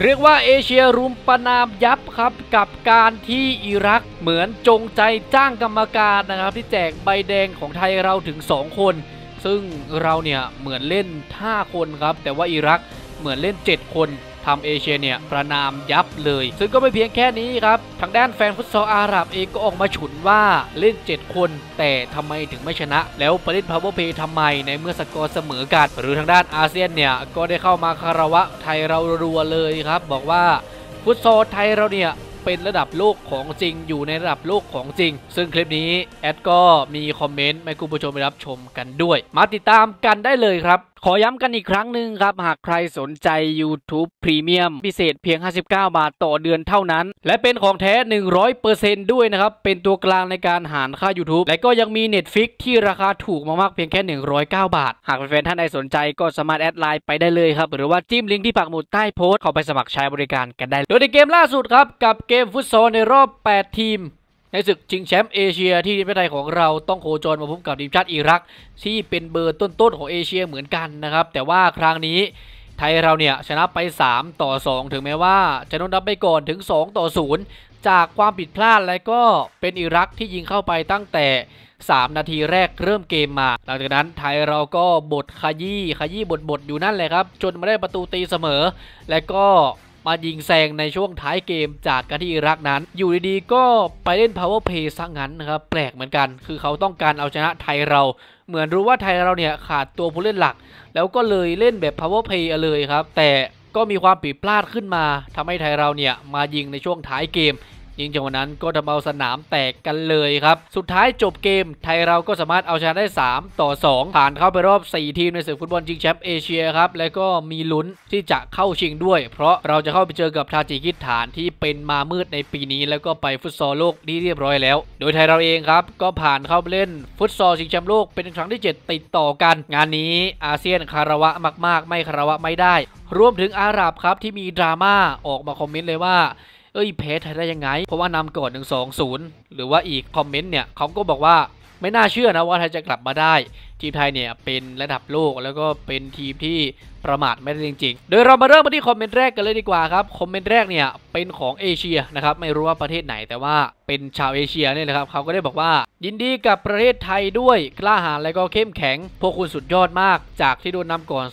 เรียกว่าเอเชียรุมประนามยับครับกับการที่อิรักเหมือนจงใจจ้างกรรมการนะครับที่แจกใบแดงของไทยเราถึง 2 คน ซึ่งเราเนี่ยเหมือนเล่น 5 คนครับแต่ว่าอิรักเหมือนเล่น 7 คนทำเอเชียเนี่ยประนามยับเลย ซึ่งก็ไม่เพียงแค่นี้ครับ ทางด้านแฟนฟุตซอลอาหรับเองก็ออกมาฉุนว่าเล่น 7 คนแต่ทำไมถึงไม่ชนะ แล้วปรลิตพาวเวอร์เพย์ทำไมในเมื่อสกอร์เสมอกัน หรือทางด้านอาเซียนเนี่ยก็ได้เข้ามาคารวะไทยเรารัวเลยครับ บอกว่าฟุตซอลไทยเราเนี่ยเป็นระดับโลกของจริงอยู่ในระดับโลกของจริง ซึ่งคลิปนี้แอดก็มีคอมเมนต์ให้คุณผู้ชมไปรับชมกันด้วย มาติดตามกันได้เลยครับขอย้ำกันอีกครั้งหนึ่งครับ หากใครสนใจ YouTube Premium พิเศษเพียง 59 บาทต่อเดือนเท่านั้น และเป็นของแท้ 100%ด้วยนะครับ เป็นตัวกลางในการหารค่า YouTube และก็ยังมี Netflix ที่ราคาถูกมากๆ เพียงแค่ 109 บาท หากแฟนท่านใดสนใจก็สามารถแอดไลน์ไปได้เลยครับ หรือว่าจิ้มลิงก์ที่ปักหมุดใต้โพสต์เข้าไปสมัครใช้บริการกันได้โดยในเกมล่าสุดครับกับเกมฟุตซอลในรอบ8 ทีมในศึกชิงแชมป์เอเชียที่ประเทศไทยของเราต้องโคจรมาพบกับทีมชาติอิรัก ที่เป็นเบอร์ต้นๆของเอเชียเหมือนกันนะครับ แต่ว่าครั้งนี้ ไทยเราเนี่ย ชนะไป 3 ต่อ 2 ถึงแม้ว่า จะนนับไปก่อนถึง 2 ต่อ 0 จากความผิดพลาด และก็เป็นอิรักที่ยิงเข้าไปตั้งแต่ 3 นาทีแรกเริ่มเกมมา หลังจากนั้นไทยเราก็บดขยี้ขยี้บดบดอยู่นั่นแหละครับจนมาได้ประตูตีเสมอและก็มายิงแซงในช่วงท้ายเกมจากการที่อิรักนั้น อยู่ดีๆก็ไปเล่น power play ซะงั้นนะครับแปลกเหมือนกันคือเขาต้องการเอาชนะไทยเราเหมือนรู้ว่าไทยเราเนี่ยขาดตัวผู้เล่นหลัก แล้วก็เลยเล่นแบบ power play เลยครับ แต่ก็มีความผิดพลาดขึ้นมา ทำให้ไทยเราเนี่ยมายิงในช่วงท้ายเกมยิ่งจงหวันนั้นก็ทำเอาสนามแตกกันเลยครับ สุดท้ายจบเกม ไทยเราก็สามารถเอาชนะได้ 3 ต่อ 2 ผ่านเข้าไปรอบ 4 ทีม ในศึกฟุตบอลจิงแชมป์เอเชียครับ และก็มีลุ้นที่จะเข้าชิงด้วย เพราะเราจะเข้าไปเจอกับทาจิกิสถานที่เป็นมามืดในปีนี้ แล้วก็ไปฟุตซอลโลกที่เรียบร้อยแล้ว โดยไทยเราเองครับก็ผ่านเข้าไปเล่นฟุตซอลชิงแชมป์โลกเป็นครั้งที่ 7 ติดต่อกัน งานนี้อาเซียนคารวะมาก ๆ ไม่คารวะไม่ได้รวมถึงอาหรับครับที่มีดราม่าออกมาคอมเมนต์เลยว่าเอ้ยเพจไทยได้ยังไง เพราะว่านำก่อน120หรือว่าอีกคอมเมนต์เนี่ยเขาก็บอกว่าไม่น่าเชื่อนะว่าไทยจะกลับมาได้ทีมไทยเนี่ยเป็นระดับโลกแล้วก็เป็นทีมที่ประมาทไม่ได้จริง ๆ โดยเรามาเริ่มมาที่คอมเมนต์แรกกันเลยดีกว่าครับคอมเมนต์แรกเนี่ยเป็นของเอเชียนะครับไม่รู้ว่าประเทศไหน แต่ว่าเป็นชาวเอเชียเนี่ยนะครับเขาก็ได้บอกว่า ยินดีกับประเทศไทยด้วยกล้าหาญและก็เข้มแข็ง พวกคุณสุดยอดมาก จากที่โดนนำาก่อน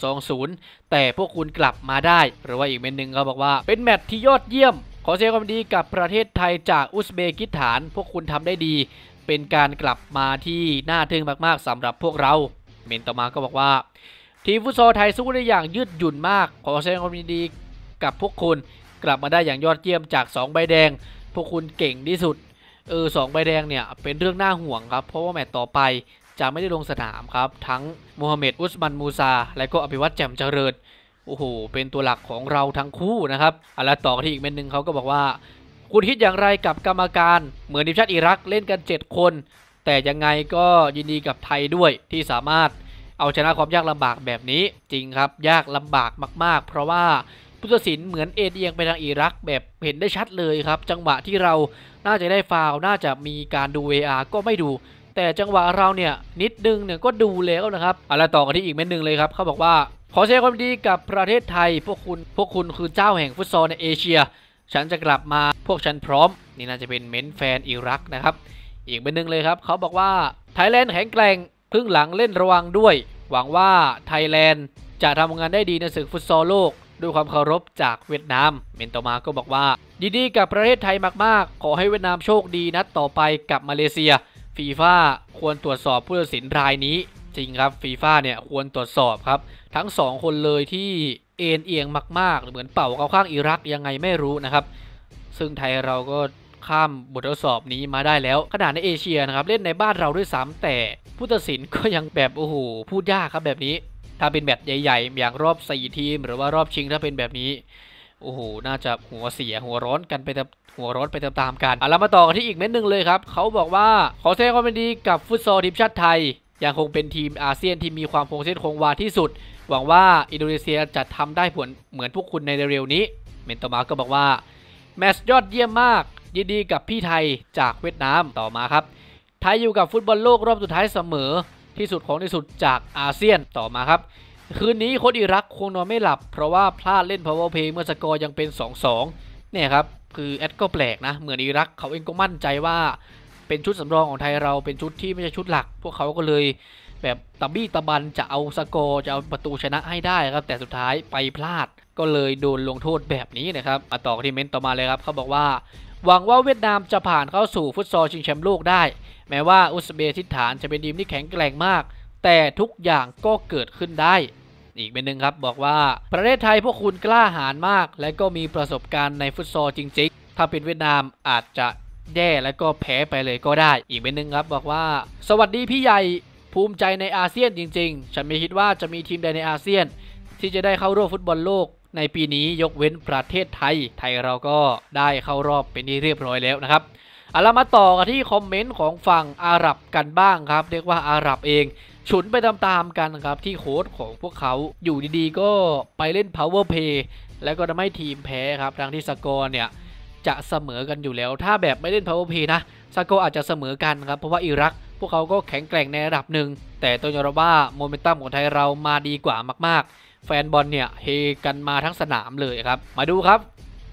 2-0แต่พวกคุณกลับมาได้ หรือว่าอีกเมนหนึ่งเขาบอกว่าเป็นแมตช์ที่ยอดเยี่ยมขอเสียความดีกับประเทศไทยจากอุซเบกิสถาน พวกคุณทำได้ดี เป็นการกลับมาที่น่าทึ่งมากๆสำหรับพวกเราเมนต่อมาก็บอกว่า ทีมฟุตซอลไทยสู้ได้อย่างยืดหยุ่นมากขอแสดงความยินดีกับพวกคุณกลับมาได้อย่างยอดเยี่ยมจาก2ใบแดง พวกคุณเก่งที่สุดเออสองใบแดงเนี่ยเป็นเรื่องน่าห่วงครับเพราะว่าแมตต์ต่อไปจะไม่ได้ลงสนามครับ ทั้งมูฮัมหมัดอุสมันมูซาและก็อภิวัตแจ่มเจริญโอ้โห เป็นตัวหลักของเราทั้งคู่นะครับอะแล้วต่อที่อีกเมนหนึ่งเขาก็บอกว่า คุณคิดอย่างไรกับกรรมการ เหมือนทีมชาติอิรัก เล่นกัน 7 คน แต่ยังไงก็ยินดีกับไทยด้วยที่สามารถเอาชนะความยากลำบากแบบนี้ จริงครับยากลำบากมากๆ เพราะว่าผู้ตัดสินเหมือนเอเดียงไปทางอิรักแบบเห็นได้ชัดเลยครับ จังหวะที่เราน่าจะได้ฟาวน่าจะมีการดู v r ก็ไม่ดูแต่จังหวะเราเนี่ย นิดนึงเนี่ยก็ดูแล้วนะครับอะไรต่อกันที่อีกเม็ดนึ่งเลยครับเขาบอกว่า ขอแสดงความดีกับประเทศไทยพวกคุณพวกคุณคือเจ้าแห่งฟุตซอลในเอเชีย ฉันจะกลับมาพวกฉันพร้อม นี่น่าจะเป็นเม้นแฟนอิรักนะครับ อีกเม็นหนึ่งเลยครับ เขาบอกว่า ไทยแลนด์แข็งแกร่งพึ่งหลังเล่นระวังด้วย หวังว่าไทยแลนด์จะทำงานได้ดีในศึกฟุตซอลโลกด้วยความเคารพจากเวียดนามเมนต่อมาก็บอกว่า ดีดีกับประเทศไทยมาก ๆ ขอให้เวียดนามโชคดีนัดต่อไปกับมาเลเซียฟีฟ่าควรตรวจสอบผู้ตัดสินรายนี้จริงครับฟีฟ่าเนี่ยควรตรวจสอบครับทั้ง 2 คนเลยที่เอ็นเอียงมาก ๆ เหมือนเป่าเข้าข้างอิรักยังไงไม่รู้นะครับซึ่งไทยเราก็ข้ามบททดสอบนี้มาได้แล้วขนาดในเอเชียนะครับเล่นในบ้านเราด้วยซ้ำแต่ผู้ตัดสินก็ยังแบบโอ้โหพูดยากครับแบบนี้ ถ้าเป็นแบบใหญ่ๆอย่างรอบ4ทีม หรือว่ารอบชิงถ้าเป็นแบบนี้โอ้โหน่าจะหัวเสียหัวร้อนกันไปหัวร้อนไปตามๆกันเอาล้มาต่อกันที่อีกเม็ดหนึ่งเลยครับ เขาบอกว่าขอแสดงความเป็นดีกับฟุตซอลทีมชาติไทย ยังคงเป็นทีมอาเซียนที่มีความคงเส้นคงวาที่สุด หวังว่าอินโดนีเซียจะทำได้ผลเหมือนพวกคุณในเร็วนี้ เมนตตมาก็บอกว่า แมชยอดเยี่ยมมากยินดีกับพี่ไทยจากเวียดนาม ต่อมาครับไทยอยู่กับฟุตบอลโลกรอบสุดท้ายเสมอที่สุดของที่สุดจากอาเซียน ต่อมาครับคืนนี้โคตอิรักคงนอนไม่หลับเพราะว่าพลาดเล่น power เพย์เมื่อสกอร์ยังเป็น 2-2 เนี่ยครับคือแอดก็แปลกนะเหมือนอิรักเขาเองก็มั่นใจว่าเป็นชุดสำรองของไทยเราเป็นชุดที่ไม่ใช่ชุดหลัก พวกเขาก็เลย แบบตะบี้ตะบันจะเอาสกอร์จะเอาประตูชนะให้ได้ครับ แต่สุดท้ายไปพลาดก็เลยโดนลงโทษแบบนี้นะครับมาต่อ ที่เมนต์ต่อมาเลยครับ เขาบอกว่า หวังว่าเวียดนามจะผ่านเข้าสู่ฟุตซอลชิงแชมป์โลกได้ แม้ว่าอุซเบกิสถานจะเป็นทีมที่แข็งแกร่งมาก แต่ทุกอย่างก็เกิดขึ้นได้อีกเป็นหนึ่งครับบอกว่าประเทศไทยพวกคุณกล้าหาญมาก และก็มีประสบการณ์ในฟุตซอลจริง ๆ ถ้าเป็นเวียดนามอาจจะแย่และก็แพ้ไปเลยก็ได้อีกเป็นหนึ่งครับ บอกว่า สวัสดีพี่ใหญ่ภูมิใจในอาเซียนจริงๆ ฉันไม่คิดว่าจะมีทีมใดในอาเซียน ที่จะได้เข้าร่วมฟุตบอลโลกในปีนี้ยกเว้นประเทศไทย ไทยเราก็ได้เข้ารอบเป็นที่เรียบร้อยแล้วนะครับเอาละมาต่อกันที่คอมเมนต์ของฝั่งอาหรับกันบ้างครับ เรียกว่าอาหรับเองฉุนไปตามๆกันครับที่โค้ดของพวกเขาอยู่ดีๆ ก็ไปเล่น power play แล้วก็ทำให้ทีมแพ้ครับทางที่สกอร์เนี่ยจะเสมอกันอยู่แล้วถ้าแบบไม่เล่น power play นะสกอร์อาจจะเสมอกันครับเพราะว่าอิรักพวกเขาก็แข็งแกร่งในระดับหนึ่งแต่ตัวยอมรับว่าโมเมนตัมของไทยเรามาดีกว่ามาก ๆ แฟนบอลเนี่ยเฮกันมาทั้งสนามเลยครับ มาดูครับ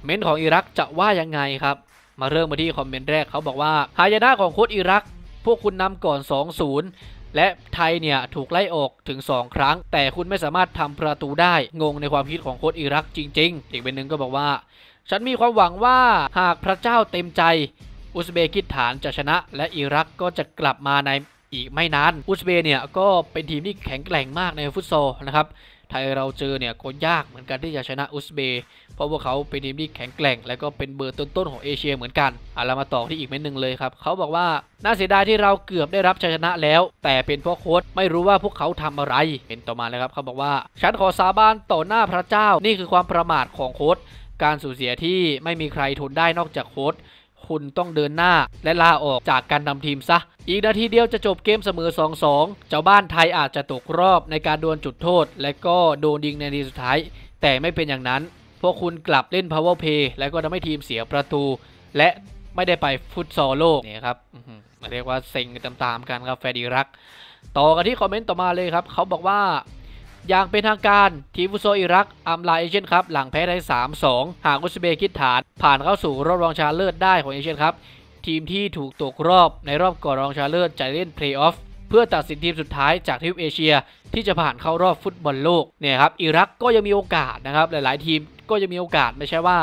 เม้นของอิรักจะว่ายังไงครับมาเริ่มมาที่คอมเมนต์แรกเขาบอกว่าหายนะของโค้ดอิรักพวกคุณนำก่อน 2-0และไทยเนี่ยถูกไล่ออกถึง 2 ครั้ง แต่คุณไม่สามารถทำประตูได้ งงในความคิดของโค้ชอิรักจริงๆ อีกเป็นหนึ่งก็บอกว่า ฉันมีความหวังว่าหากพระเจ้าเต็มใจอุซเบกิสถานจะชนะ และอิรักก็จะกลับมาในอีกไม่นาน อุซเบเนี่ยก็เป็นทีมที่แข็งแกร่งมากในฟุตซอลนะครับไทยเราเจอเนี่ยก็ยากเหมือนกันที่จะชนะอุซเบย์เพราะว่าเขาเป็นทีมที่แข็งแกร่ง และก็เป็นเบอร์ต้นๆ ของเอเชียเหมือนกันอ่ะเรามาต่อที่อีกเม็ดหนึ่งเลยครับเขาบอกว่าน่าเสียดายที่เราเกือบได้รับชัยชนะแล้ว แต่เป็นเพราะโค้ชไม่รู้ว่าพวกเขาทำอะไรเป็นต่อมาแล้วครับเขาบอกว่า ฉันขอสาบานต่อหน้าพระเจ้านี่คือความประมาทของโค้ชการสูญเสียที่ไม่มีใครทนได้นอกจากโค้ชคุณต้องเดินหน้าและลาออกจากการทำทีมซะอีกนาทีเดียวจะจบเกมเสมอ 2-2 เจ้าบ้านไทยอาจจะตกรอบในการดวลจุดโทษและก็โดนยิงในทีสุดท้าย แต่ไม่เป็นอย่างนั้นพวกคุณกลับเล่น power play และก็ทำให้ทีมเสียประตูและไม่ได้ไปฟุตซอลโลกนี่ครับเรียกว่าเซ็งตามๆ กันครับแฟดีรัก ต่อกันที่คอมเมนต์ต่อมาเลยครับเขาบอกว่าอย่างเป็นทางการทีมฟุตซอลอิรักอัมลา เอเชียนครับหลังแพ้ไทย3-2 หากอุซเบกิสถาน ผ่านเข้าสู่รอบรองชาเลิศได้ของเอเชียนครับทีมที่ถูกตกรอบในรอบ ก่อนรองชาเลิศจะเล่นเพลย์ออฟ เพื่อตัดสินทีมสุดท้ายจากทวีปเอเชีย ที่จะผ่านเข้ารอบฟุตบอลโลกเนี่ยครับอิรักก็ยังมีโอกาสนะครับ หลาย ๆ ทีมก็ยังมีโอกาสไม่ใช่ว่า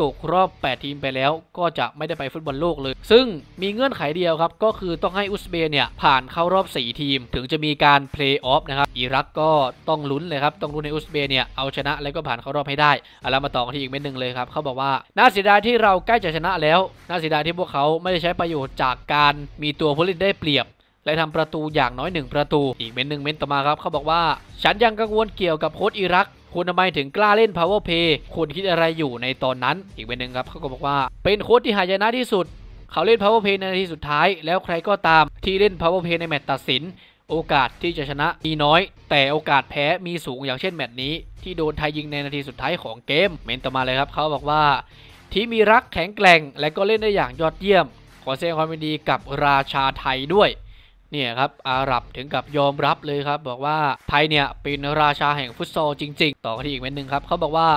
ตกรอบ 8 ทีมไปแล้ว ก็จะไม่ได้ไปฟุตบอลโลกเลย ซึ่งมีเงื่อนไขเดียวครับก็คือต้องให้อุซเบียเนี่ยผ่านเข้ารอบ 4 ทีม ถึงจะมีการเพลย์ออฟนะครับอิรักก็ต้องลุ้นเลยครับต้องลุ้นในอุซเบียเนี่ยเอาชนะแล้วก็ผ่านเข้ารอบให้ได้เอาละมาต่อกันที่อีกเม็ดหนึ่งเลยครับเขาบอกว่าน่าเสียดายที่เราใกล้จะชนะแล้ว น่าเสียดายที่พวกเขาไม่ได้ใช้ประโยชน์จากการมีตัวผู้เล่นได้เปรียบและทำประตูอย่างน้อย 1 ประตูอีกเม็ดหนึ่งเม็ดต่อมาครับ เขาบอกว่า ฉันยังกังวลเกี่ยวกับโค้ชอิรักคุณทำไมถึงกล้าเล่น power play คุณคิดอะไรอยู่ในตอนนั้น อีกเป็นหนึ่งครับเขาก็บอกว่า เป็นโค้ชที่หายนะที่สุด เขาเล่น power play ในนาทีสุดท้าย แล้วใครก็ตามที่เล่น power play ในแมตช์ตัดสิน โอกาสที่จะชนะมีน้อย แต่โอกาสแพ้มีสูงอย่างเช่นแมตช์นี้ ที่โดนไทยยิงในนาทีสุดท้ายของเกมเมนต่อมาเลยครับเขาบอกว่า ทีมีรักแข็งแกร่งและก็เล่นได้อย่างยอดเยี่ยม ขอแสดงความยินดีกับราชาไทยด้วยเนี่ยครับอาหรับถึงกับยอมรับเลยครับบอกว่าไทยเนี่ยเป็นราชาแห่งฟุตซอลจริงๆ ต่อที่อีกเม็ดหนึ่งครับเขาบอกว่า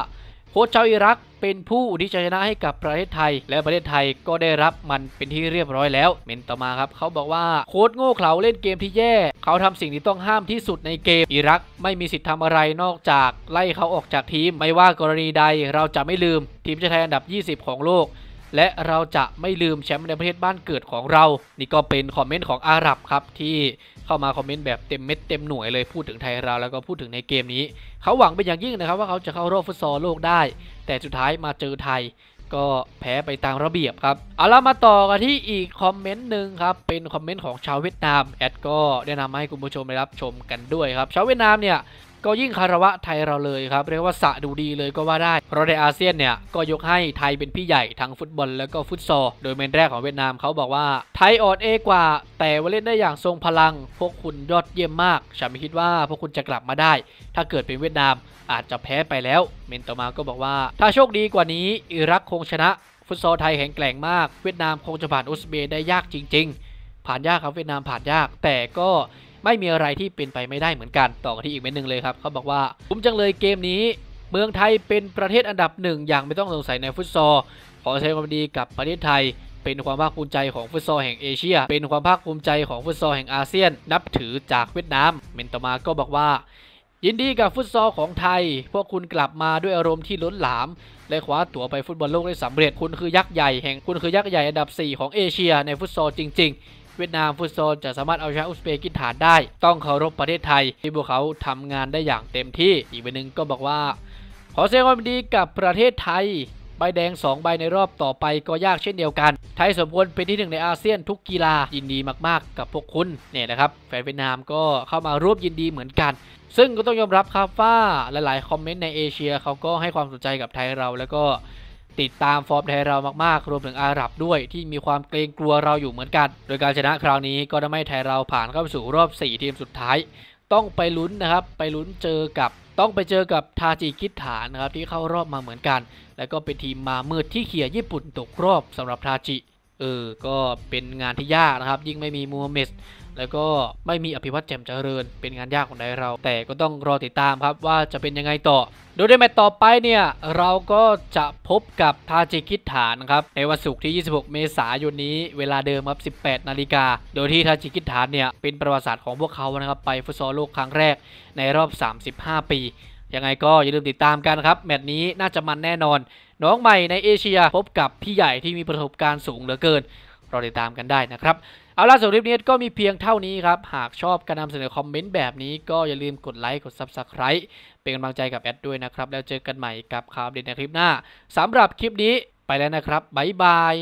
โค้ชชาวอิรัก เป็นผู้ที่ชนะให้กับประเทศไทย และประเทศไทยก็ได้รับมันเป็นที่เรียบร้อยแล้วเมนต่อมาครับเขาบอกว่าโค้ชโง่เขลาเล่นเกมที่แย่เขาทำสิ่งที่ต้องห้ามที่สุดในเกมอิรักไม่มีสิทธิ์ทำอะไรนอกจากไล่เขาออกจากทีม ไม่ว่ากรณีใดเราจะไม่ลืม ทีมชาติไทยอันดับ 20 ของโลกและเราจะไม่ลืมแชมป์ในประเทศบ้านเกิดของเรา นี่ก็เป็น คอมเมนต์ ของอาหรับ ครับ ที่เข้ามาคอมเมนต์ แบบเต็มเม็ดเต็มหน่วยเลยพูดถึงไทยเราแล้วก็พูดถึงในเกมนี้ เขาหวังเป็นอย่างยิ่งนะครับ ว่าเขาจะเข้ารอบฟุตซอลโลกได้ แต่สุดท้ายมาเจอไทย ก็แพ้ไปตามระเบียบครับเอาละมาต่อกันที่อีกคอมเมนต์หนึ่งครับเป็นคอมเมนต์ของชาวเวียดนามแอดก็ได้นำมาให้คุณผู้ชมได้รับชมกันด้วยครับ ชาวเวียดนามเนี่ยก็ยิ่งคารวะไทยเราเลยครับเรียกว่าสะดูดีเลยก็ว่าได้เพราะในอาเซียนเนี่ยก็ยกให้ไทยเป็นพี่ใหญ่ทั้งฟุตบอลแล้วก็ฟุตซอลโดยเมนแรกของเวียดนามเขาบอกว่าไทยอ่อนเอกว่า แต่ว่าเล่นได้อย่างทรงพลัง พวกคุณยอดเยี่ยมมาก ฉันไม่คิดว่าพวกคุณจะกลับมาได้ ถ้าเกิดเป็นเวียดนามอาจจะแพ้ไปแล้วเมนต่อมา ก็บอกว่าถ้าโชคดีกว่านี้อิรักคงชนะ ฟุตซอลไทยแข็งแกร่งมากเวียดนามคงจะผ่านอุซเบได้ยากจริง ๆ ผ่านยากครับเวียดนามผ่านยาก แต่ก็ไม่มีอะไรที่เป็นไปไม่ได้เหมือนกันต่อกันที่อีกเม็หนึ่งเลยครับเขาบอกว่าผมจังเลยเกมนี้ เมืองไทยเป็นประเทศอันดับหนึ่งอย่างไม่ต้องสงสัยในฟุตซอลขอแสดงความดีกับประเทศไทย เป็นความภาคภูมิใจของฟุตซอลแห่งเอเชีย เป็นความภาคภูมิใจของฟุตซอลแห่งอาเซียนนับถือจากเวียดนามเมนตมาก็บอกว่า ยินดีกับฟุตซอลของไทยพวกคุณกลับมาด้วยอารมณ์ที่ล้นหลาม และคว้าตั๋วไปฟุตบอลโลกได้สำเร็จคุณคือยักษ์ใหญ่แห่งคุณคือยักษ์ใหญ่อันดับ 4 ของเอเชียในฟุตซอลจริงเวียดนาม ฟุตซอลจะสามารถเอาชนะอุซเบกิสถานได้ ต้องเคารพประเทศไทย ที่พวกเขาทำงานได้อย่างเต็มที่อีกใบหนึ่งก็บอกว่า ขอแสดงความดีกับประเทศไทย ใบแดง 2 ใบในรอบต่อไปก็ยากเช่นเดียวกันไทยสมควรเป็นที่หนึ่งในอาเซียนทุกกีฬายินดีมากๆ กับพวกคุณเนี่ยนะครับ แฟนเวียดนามก็เข้ามาร่วมยินดีเหมือนกัน ซึ่งก็ต้องยอมรับครับว่าหลายๆคอมเมนต์ในเอเชียเขาก็ให้ความสนใจกับไทยเราแล้วก็ติดตามฟอร์มไทยเรามากๆ รวมถึงอาหรับด้วย ที่มีความเกรงกลัวเราอยู่เหมือนกัน โดยการชนะคราวนี้ก็ทำให้ไทยเราผ่านเข้าไปสู่รอบ 4 ทีมสุดท้าย ต้องไปลุ้นนะครับ ไปลุ้นเจอกับ ต้องไปเจอกับทาจิกิสถานนะครับที่เข้ารอบมาเหมือนกัน แล้วก็เป็นทีมมามืดที่เขี่ยญี่ปุ่น ตกรอบสำหรับทาจิ เออ ก็เป็นงานที่ยากนะครับ ยิ่งไม่มี มูฮัมหมัดแล้วก็ไม่มีอภิวัตแจ่มเจริญ เป็นงานยากของไดเรา แต่ก็ต้องรอติดตามครับว่าจะเป็นยังไงต่อ โดยในแมตต์ต่อไปเนี่ย เราก็จะพบกับทาจิกิสถานครับ ในวันศุกร์ที่ 26 เมษายนนี้ เวลาเดิมครับ 18 นาฬิกา โดยที่ทาจิกิสถานเนี่ย เป็นประวัติศาสตร์ของพวกเขานะครับ ไปฟุตซอลโลกครั้งแรกในรอบ 35 ปียังไงก็อย่าลืมติดตามกันครับแมตช์นี้น่าจะมันแน่นอน น้องใหม่ในเอเชียพบกับพี่ใหญ่ที่มีประสบการณ์สูงเหลือเกินเราติดตามกันได้นะครับเอาล่ะสำหรับคลิปนี้ก็มีเพียงเท่านี้ครับ หากชอบการนำเสนอคอมเมนต์แบบนี้ก็อย่าลืมกดไลค์ กด Subscribe เป็นกำลังใจกับแอดด้วยนะครับ แล้วเจอกันใหม่กับข่าวเด่นในคลิปหน้าสำหรับคลิปนี้ไปแล้วนะครับ บ๊ายบาย